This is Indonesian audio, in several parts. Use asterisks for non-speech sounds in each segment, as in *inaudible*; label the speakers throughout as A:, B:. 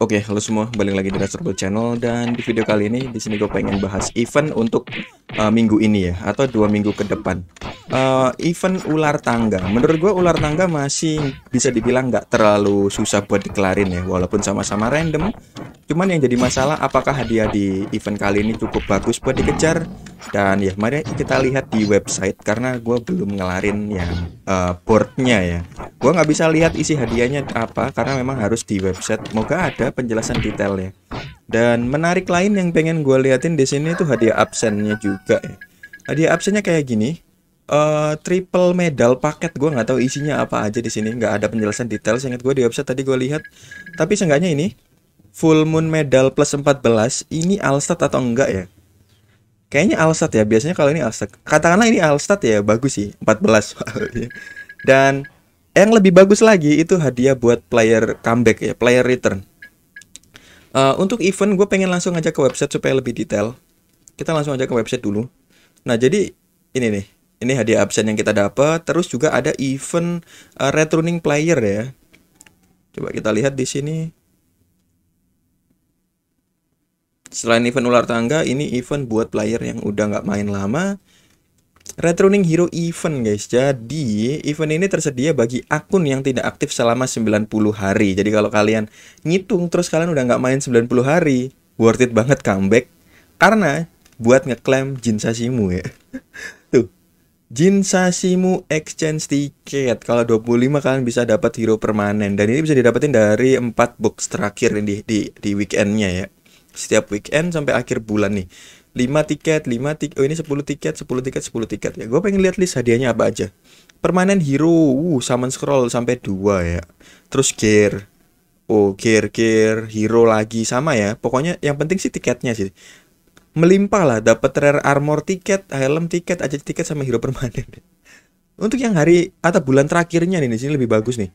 A: Oke, okay, halo semua, balik lagi di Rastrobot Channel dan di video kali ini di sini gue pengen bahas event untuk uh, minggu ini ya atau dua minggu ke depan. Uh, event ular tangga, menurut gue ular tangga masih bisa dibilang nggak terlalu susah buat dikelarin ya, walaupun sama-sama random, Cuman yang jadi masalah apakah hadiah di event kali ini cukup bagus buat dikejar dan ya mari kita lihat di website karena gue belum ngelarin ya uh, boardnya ya. Gue nggak bisa lihat isi hadiahnya apa karena memang harus di website. Moga ada penjelasan detailnya. Dan menarik lain yang pengen gue liatin di sini itu hadiah absennya juga ya. Hadiah absennya kayak gini. Uh, triple medal paket gue nggak tahu isinya apa aja di sini nggak ada penjelasan detail Sengat gue di website tadi gue lihat tapi seenggaknya ini full moon medal plus 14 ini Alstat atau enggak ya? Kayaknya Alstat ya, biasanya kalau ini Alstat. Katakanlah ini Alstat ya, bagus sih, 14 soalnya. Dan yang lebih bagus lagi itu hadiah buat player comeback ya, player return. Uh, untuk event gue pengen langsung aja ke website supaya lebih detail. Kita langsung aja ke website dulu. Nah jadi ini nih, ini hadiah absen yang kita dapat. Terus juga ada event uh, returning player ya. Coba kita lihat di sini Selain event ular tangga, ini event buat player yang udah nggak main lama. Retroning Hero Event guys. Jadi, event ini tersedia bagi akun yang tidak aktif selama 90 hari. Jadi kalau kalian ngitung terus kalian udah nggak main 90 hari, worth it banget comeback. Karena buat ngeklaim Jin Sasimu ya. *laughs* Tuh. Sasimu exchange ticket. Kalau 25 kalian bisa dapat hero permanen dan ini bisa didapetin dari 4 box terakhir di di, di weekendnya ya setiap weekend sampai akhir bulan nih 5 tiket, 5 tiket, oh ini 10 tiket, 10 tiket, 10 tiket ya. Gue pengen lihat list hadiahnya apa aja. Permanen hero, uh, summon scroll sampai 2 ya. Terus gear, oh gear, gear, hero lagi sama ya. Pokoknya yang penting sih tiketnya sih. Melimpah lah, dapet rare armor tiket, helm tiket, aja tiket sama hero permanen. *laughs* Untuk yang hari atau bulan terakhirnya nih di sini lebih bagus nih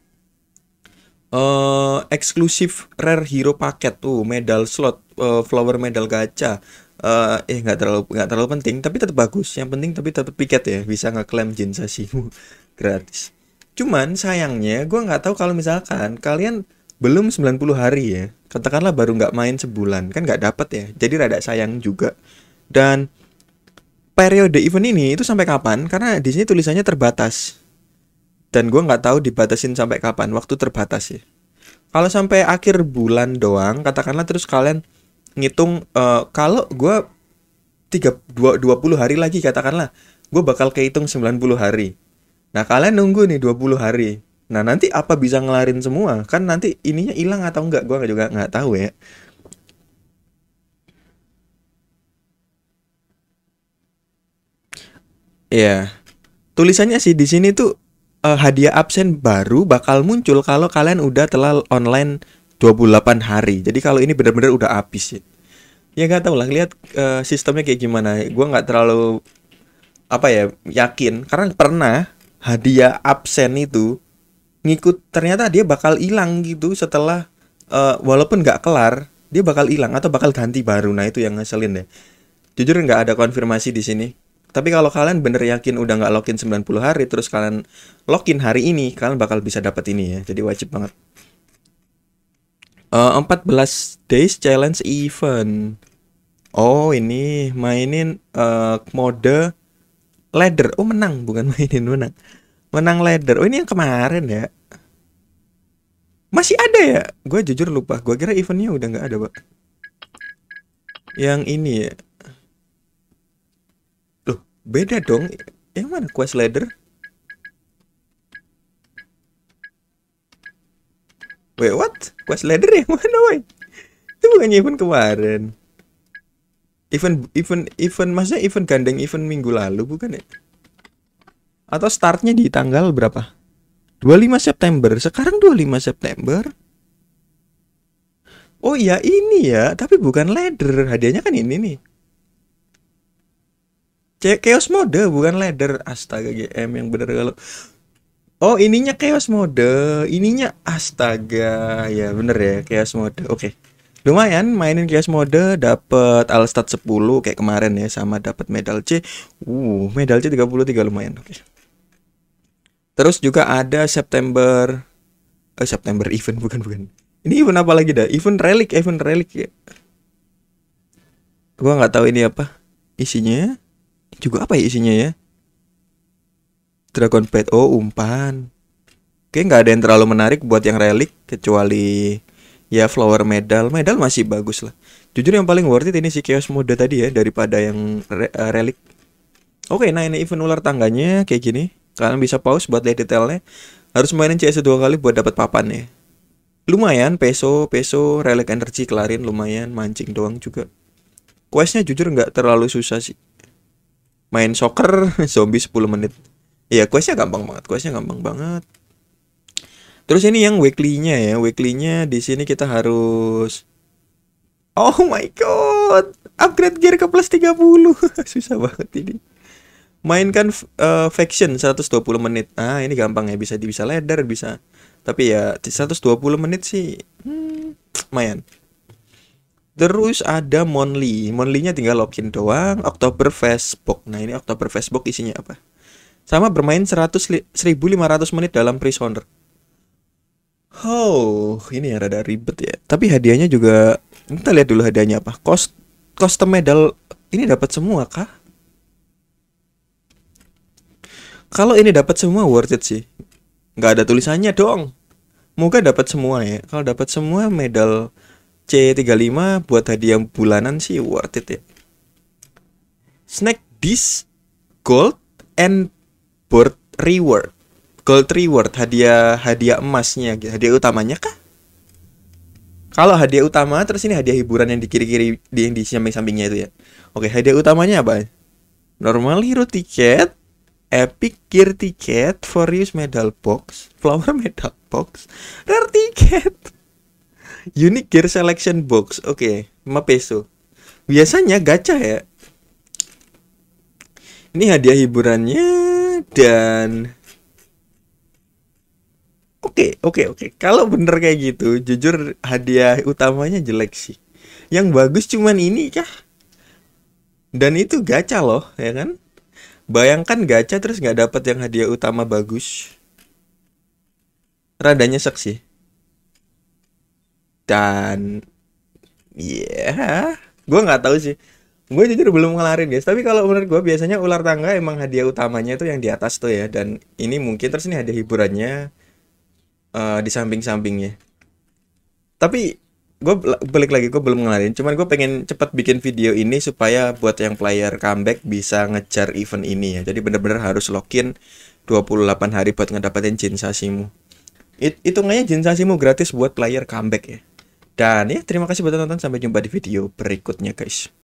A: uh, eksklusif rare hero paket tuh medal slot uh, flower medal gacha uh, eh nggak terlalu nggak terlalu penting tapi tetap bagus yang penting tapi tetap piket ya bisa ngeklaim sensasimu *laughs* gratis cuman sayangnya gue nggak tahu kalau misalkan kalian belum 90 hari ya katakanlah baru nggak main sebulan kan nggak dapet ya jadi rada sayang juga dan periode event ini itu sampai kapan karena di sini tulisannya terbatas dan gue nggak tahu dibatasin sampai kapan waktu terbatas sih kalau sampai akhir bulan doang katakanlah terus kalian ngitung uh, kalau gue tiga dua dua puluh hari lagi katakanlah gue bakal kehitung 90 hari nah kalian nunggu nih 20 hari nah nanti apa bisa ngelarin semua kan nanti ininya hilang atau enggak gue juga nggak tahu ya Iya. Tulisannya sih di sini tuh uh, hadiah absen baru bakal muncul kalau kalian udah telah online 28 hari. Jadi kalau ini benar-benar udah habis ya. Ya nggak tahu lah lihat uh, eh, sistemnya kayak gimana. Gua nggak terlalu apa ya yakin karena pernah hadiah absen itu ngikut ternyata dia bakal hilang gitu setelah uh, walaupun nggak kelar dia bakal hilang atau bakal ganti baru nah itu yang ngeselin deh jujur nggak ada konfirmasi di sini tapi kalau kalian bener yakin udah nggak login 90 hari terus kalian login hari ini, kalian bakal bisa dapat ini ya. Jadi wajib banget. Uh, eh, 14 days challenge event. Oh, ini mainin uh, mode ladder. Oh, menang bukan *laughs* mainin menang. Menang ladder. Oh, ini yang kemarin ya. Masih ada ya? Gue jujur lupa. Gue kira eventnya udah nggak ada, Pak. Yang ini ya. Beda dong. Yang mana quest ladder? Wait, what? Quest ladder yang mana, woi? Itu bukannya event kemarin. Event event event maksudnya event gandeng event minggu lalu bukan ya? Atau startnya di tanggal berapa? 25 September. Sekarang 25 September. Oh iya ini ya, tapi bukan ladder. Hadiahnya kan ini nih chaos mode bukan leather, astaga GM yang bener kalau oh ininya chaos mode ininya astaga ya bener ya chaos mode oke okay. lumayan mainin chaos mode dapat alstat 10 kayak kemarin ya sama dapat medal C uh medal C 33 lumayan oke okay. terus juga ada September eh September event bukan bukan ini event apa lagi dah event relic event relic ya gua nggak tahu ini apa isinya juga apa ya isinya ya? Dragon Pet, oh umpan. Oke nggak ada yang terlalu menarik buat yang relik kecuali ya flower medal medal masih bagus lah. Jujur yang paling worth it ini si chaos mode tadi ya daripada yang re uh, relik. Oke nah ini event ular tangganya kayak gini. Kalian bisa pause buat lihat detailnya. Harus mainin CS dua kali buat dapat papan ya. Lumayan peso peso relic energy kelarin lumayan mancing doang juga. Questnya jujur nggak terlalu susah sih main soccer *laughs* zombie 10 menit ya questnya gampang banget questnya gampang banget terus ini yang weekly-nya ya weekly-nya di sini kita harus oh my god upgrade gear ke plus 30 *laughs* susah banget ini mainkan uh, faction 120 menit ah ini gampang ya bisa bisa ladder bisa tapi ya 120 menit sih hmm, lumayan Terus ada Monli. Monli-nya tinggal login doang. Oktober Facebook. Nah, ini Oktober Facebook isinya apa? Sama bermain 100 1500 menit dalam prisoner. Oh, ini yang rada ribet ya. Tapi hadiahnya juga kita lihat dulu hadiahnya apa. Cost custom medal ini dapat semua kah? Kalau ini dapat semua worth it sih. Nggak ada tulisannya dong. Moga dapat semua ya. Kalau dapat semua medal C35 buat hadiah bulanan sih worth it ya. Snack dish gold and board reward. Gold reward hadiah hadiah emasnya hadiah utamanya kah? Kalau hadiah utama terus ini hadiah hiburan yang di kiri-kiri di yang di samping-sampingnya itu ya. Oke, hadiah utamanya apa? Normal hero ticket, epic gear ticket, for medal box, flower medal box, rare ticket. Unique Gear Selection Box. Oke, okay, peso. Biasanya gacha ya. Ini hadiah hiburannya dan Oke, okay, oke, okay, oke. Okay. Kalau bener kayak gitu, jujur hadiah utamanya jelek sih. Yang bagus cuman ini kah? Dan itu gacha loh, ya kan? Bayangkan gacha terus nggak dapat yang hadiah utama bagus. Radanya sih dan ya yeah, gue nggak tahu sih gue jujur belum ngelarin guys tapi kalau menurut gue biasanya ular tangga emang hadiah utamanya itu yang di atas tuh ya dan ini mungkin terus ini hadiah hiburannya uh, di samping-sampingnya tapi gue balik lagi gue belum ngelarin cuman gue pengen cepet bikin video ini supaya buat yang player comeback bisa ngejar event ini ya jadi bener-bener harus login 28 hari buat ngedapetin jinsasimu It, hitungannya jinsasimu gratis buat player comeback ya dan ya terima kasih buat nonton sampai jumpa di video berikutnya guys.